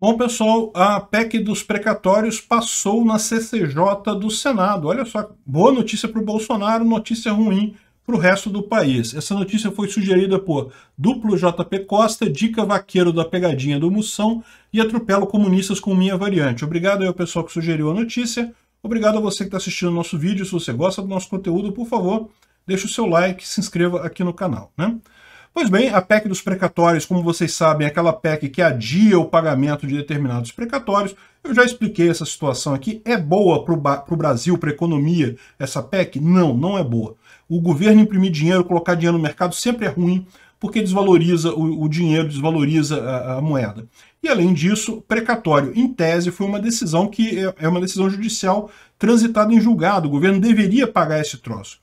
Bom, pessoal, a PEC dos precatórios passou na CCJ do Senado. Olha só, boa notícia para o Bolsonaro, notícia ruim para o resto do país. Essa notícia foi sugerida por Duplo JP Costa, Dica Vaqueiro da Pegadinha do Moção e Atropelo Comunistas com Minha Variante. Obrigado aí ao pessoal que sugeriu a notícia. Obrigado a você que está assistindo o nosso vídeo. Se você gosta do nosso conteúdo, por favor, deixe o seu like e se inscreva aqui no canal. Né? Pois bem, a PEC dos precatórios, como vocês sabem, é aquela PEC que adia o pagamento de determinados precatórios. Eu já expliquei essa situação aqui. É boa para o Brasil, para a economia, essa PEC? Não, não é boa. O governo imprimir dinheiro, colocar dinheiro no mercado sempre é ruim, porque desvaloriza o, o dinheiro, desvaloriza a, a, moeda. E além disso, precatório, em tese, foi uma decisão que é, é uma decisão judicial transitada em julgado. O governo deveria pagar esse troço.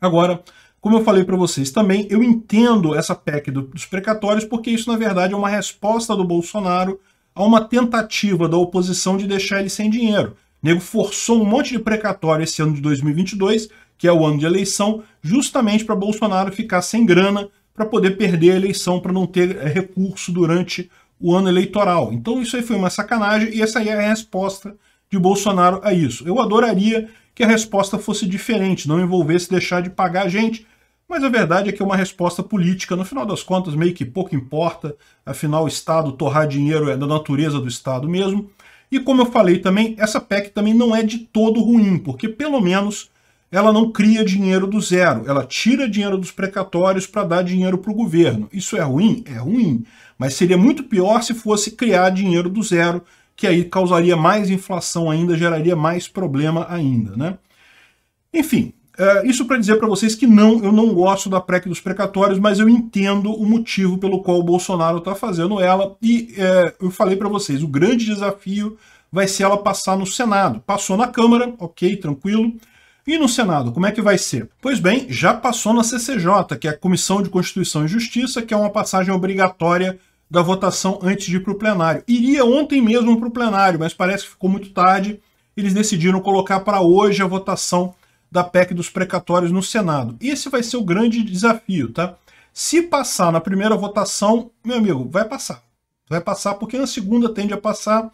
Agora, como eu falei para vocês também, eu entendo essa PEC do, dos precatórios porque isso, na verdade, é uma resposta do Bolsonaro a uma tentativa da oposição de deixar ele sem dinheiro. O nego forçou um monte de precatório esse ano de 2022, que é o ano de eleição, justamente para Bolsonaro ficar sem grana para poder perder a eleição, para não ter eh, recurso durante o ano eleitoral. Então isso aí foi uma sacanagem e essa aí é a resposta de Bolsonaro a isso. Eu adoraria que a resposta fosse diferente, não envolvesse deixar de pagar a gente, mas a verdade é que é uma resposta política, no final das contas, meio que pouco importa, afinal, o Estado torrar dinheiro é da natureza do Estado mesmo. E como eu falei também, essa PEC também não é de todo ruim, porque pelo menos ela não cria dinheiro do zero, ela tira dinheiro dos precatórios para dar dinheiro para o governo. Isso é ruim? É ruim, mas seria muito pior se fosse criar dinheiro do zero, que aí causaria mais inflação ainda, geraria mais problema ainda, né? Enfim, é, isso para dizer para vocês que não, eu não gosto da PREC dos precatórios, mas eu entendo o motivo pelo qual o Bolsonaro está fazendo ela. E é, eu falei para vocês, o grande desafio vai ser ela passar no Senado. Passou na Câmara, ok, tranquilo. E no Senado, como é que vai ser? Pois bem, já passou na CCJ, que é a Comissão de Constituição e Justiça, que é uma passagem obrigatória da votação antes de ir para o plenário. Iria ontem mesmo para o plenário, mas parece que ficou muito tarde. Eles decidiram colocar para hoje a votação da PEC dos precatórios no Senado. Esse vai ser o grande desafio, tá? Se passar na primeira votação, meu amigo, vai passar. Vai passar porque na segunda tende a passar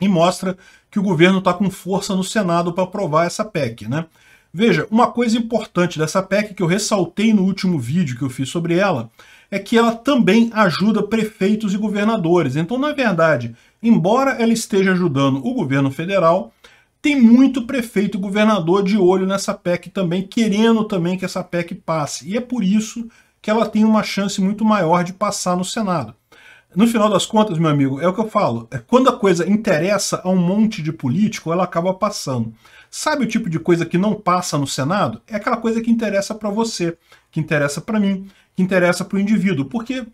e mostra que o governo está com força no Senado para aprovar essa PEC, né? Veja, uma coisa importante dessa PEC que eu ressaltei no último vídeo que eu fiz sobre ela é que ela também ajuda prefeitos e governadores. Então, na verdade, embora ela esteja ajudando o governo federal, tem muito prefeito e governador de olho nessa PEC também, querendo também que essa PEC passe. E é por isso que ela tem uma chance muito maior de passar no Senado. No final das contas, meu amigo, é o que eu falo. É, quando a coisa interessa a um monte de político, ela acaba passando. Sabe o tipo de coisa que não passa no Senado? É aquela coisa que interessa para você, que interessa para mim, que interessa para o indivíduo. Porque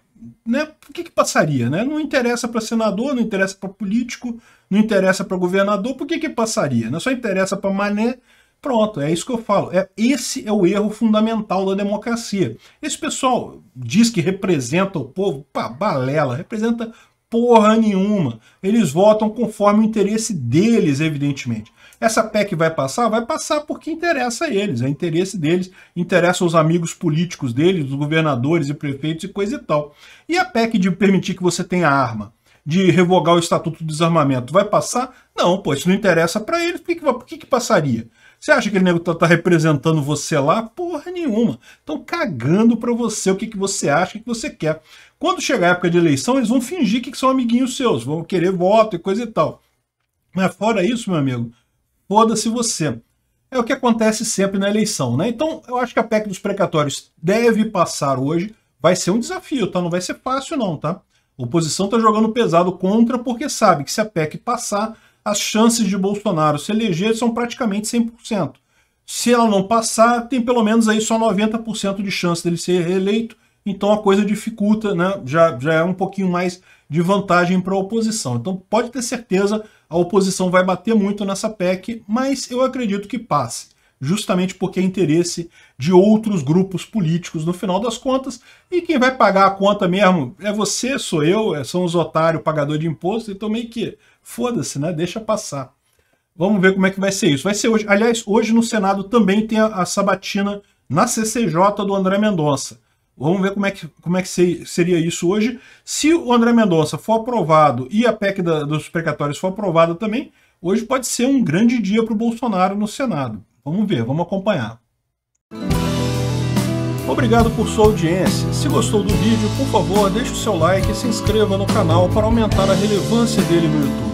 né, o que, que passaria? Né? Não interessa para senador, não interessa para político, não interessa para governador, por que, que passaria? Né? Só interessa para mané. Pronto, é isso que eu falo. É, esse é o erro fundamental da democracia. Esse pessoal diz que representa o povo, pá, balela, representa porra nenhuma. Eles votam conforme o interesse deles, evidentemente. Essa PEC vai passar? Vai passar porque interessa a eles, é interesse deles, interessa aos amigos políticos deles, dos governadores e prefeitos e coisa e tal. E a PEC de permitir que você tenha arma, de revogar o Estatuto do Desarmamento, vai passar? Não, pô, isso não interessa para eles, por que, que, por que, que passaria? Você acha que ele nego tá, tá, representando você lá? Porra nenhuma. Estão cagando para você o que, que você acha, o que, você quer. Quando chegar a época de eleição, eles vão fingir que são amiguinhos seus, vão querer voto e coisa e tal. Mas fora isso, meu amigo, foda-se você. É o que acontece sempre na eleição, né? Então, eu acho que a PEC dos precatórios deve passar hoje. Vai ser um desafio, tá? Não vai ser fácil não, tá? A oposição tá jogando pesado contra porque sabe que se a PEC passar, as chances de Bolsonaro se eleger são praticamente 100%. Se ela não passar, tem pelo menos aí só 90% de chance dele ser reeleito, então a coisa dificulta, né? já, já é um pouquinho mais de vantagem para a oposição. Então pode ter certeza, a oposição vai bater muito nessa PEC, mas eu acredito que passe, justamente porque é interesse de outros grupos políticos no final das contas, e quem vai pagar a conta mesmo é você, sou eu, são os otários, pagador de imposto, então meio que foda-se, né? Deixa passar. Vamos ver como é que vai ser isso. Vai ser hoje. Aliás, hoje no Senado também tem a, a sabatina na CCJ do André Mendonça. Vamos ver como é que, como é que seria isso hoje. Se o André Mendonça for aprovado e a PEC da, dos precatórios for aprovada também, hoje pode ser um grande dia para o Bolsonaro no Senado. Vamos ver, vamos acompanhar. Obrigado por sua audiência. Se gostou do vídeo, por favor, deixe o seu like e se inscreva no canal para aumentar a relevância dele no YouTube.